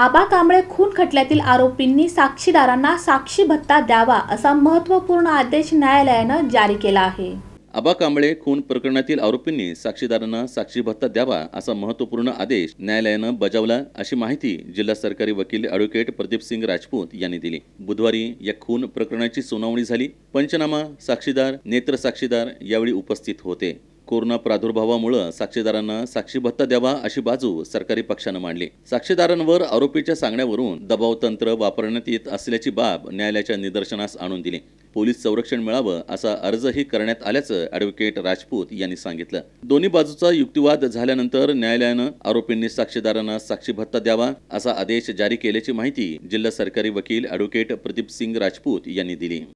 आबा कांबळे खून खटल्यातील आरोपींनी साक्षीदारांना साक्षी भत्ता द्यावा असा महत्त्वपूर्ण आदेश न्यायालयानं जारी केला आहे आबा कांबळे खून प्रकरणातील आरोपींनी साक्षीदारांना साक्षी भत्ता द्यावा असा महत्वपूर्ण आदेश न्यायालयानं बजावला अशी माहिती जिल्हा सरकारी वकील अॅडव्होकेट प्रदीप सिंग राजपूत यांनी दिली बुधवारी या खून प्रकरणाची सुनावणी झाली पंचनामा साक्षीदार नेत्र साक्षीदार यावेळी उपस्थित होते कोरोना प्रादुर्भावामुळे साक्षीदारांना साक्षी भत्ता द्यावा अशी बाजू सरकारी पक्षानं मांडली साक्षीदारांवर आरोपीच्या सांगण्यावरून दबाव तंत्र वापरण्यात येत असल्याची बाब न्यायालयाच्या निदर्शनास आणून दिली पोलीस संरक्षण मिळावं असा अर्जही करण्यात आल्याचं अॅडव्होकेट राजपूत यांनी सांगितलं दोन्ही बाजूचा युक्तिवाद झाल्यानंतर न्यायालयानं आरोपींनी साक्षीदारांना साक्षी भत्ता द्यावा असा आदेश जारी केल्याची माहिती जिल्हा सरकारी वकील अॅडव्होकेट प्रदीप सिंग राजपूत यांनी दिली